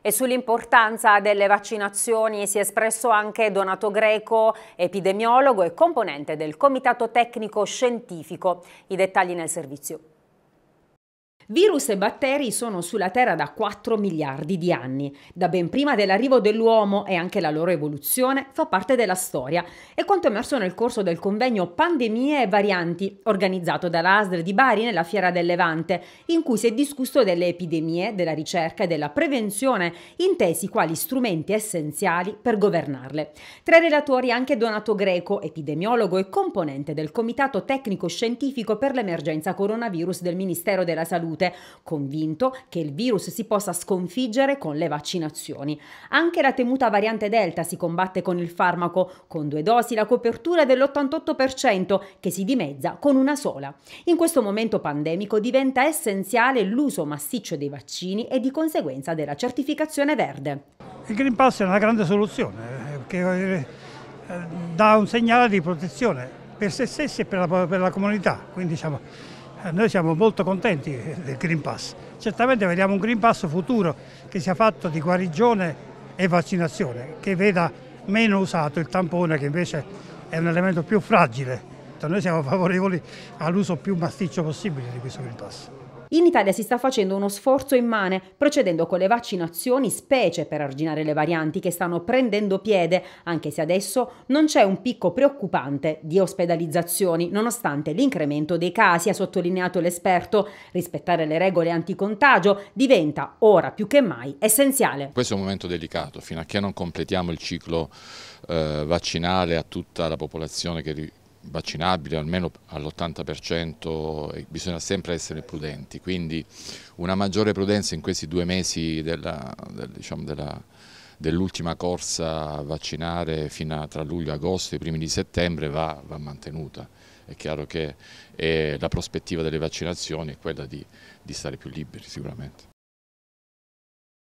E sull'importanza delle vaccinazioni si è espresso anche Donato Greco, epidemiologo e componente del Comitato Tecnico Scientifico. I dettagli nel servizio. Virus e batteri sono sulla Terra da 4 miliardi di anni. Da ben prima dell'arrivo dell'uomo e anche la loro evoluzione fa parte della storia e quanto emerso nel corso del convegno Pandemie e varianti organizzato dalla dall'ASDR di Bari nella Fiera del Levante, in cui si è discusso delle epidemie, della ricerca e della prevenzione intesi quali strumenti essenziali per governarle. Tra i relatori anche Donato Greco, epidemiologo e componente del Comitato Tecnico Scientifico per l'Emergenza Coronavirus del Ministero della Salute salute, convinto che il virus si possa sconfiggere con le vaccinazioni. Anche la temuta variante Delta si combatte con il farmaco, con due dosi la copertura dell'88% che si dimezza con una sola. In questo momento pandemico diventa essenziale l'uso massiccio dei vaccini e di conseguenza della certificazione verde. Il Green Pass è una grande soluzione eh, che eh, dà un segnale di protezione per se stessi e per la, per la comunità, quindi diciamo eh, noi siamo molto contenti del Green Pass. Certamente vediamo un Green Pass futuro che sia fatto di guarigione e vaccinazione, che veda meno usato il tampone che invece è un elemento più fragile. Noi siamo favorevoli all'uso più massiccio possibile di questo Green Pass. In Italia si sta facendo uno sforzo immane, procedendo con le vaccinazioni, specie per arginare le varianti che stanno prendendo piede, anche se adesso non c'è un picco preoccupante di ospedalizzazioni, nonostante l'incremento dei casi, ha sottolineato l'esperto. Rispettare le regole anticontagio diventa ora più che mai essenziale. Questo è un momento delicato, fino a che non completiamo il ciclo eh, vaccinale a tutta la popolazione che vaccinabile almeno all'80% e bisogna sempre essere prudenti, quindi una maggiore prudenza in questi due mesi della, del, diciamo della dell'ultima corsa vaccinare fino a tra luglio e agosto, i primi di settembre, va, va mantenuta. È chiaro che è eh, la prospettiva delle vaccinazioni è quella di, di stare più liberi sicuramente.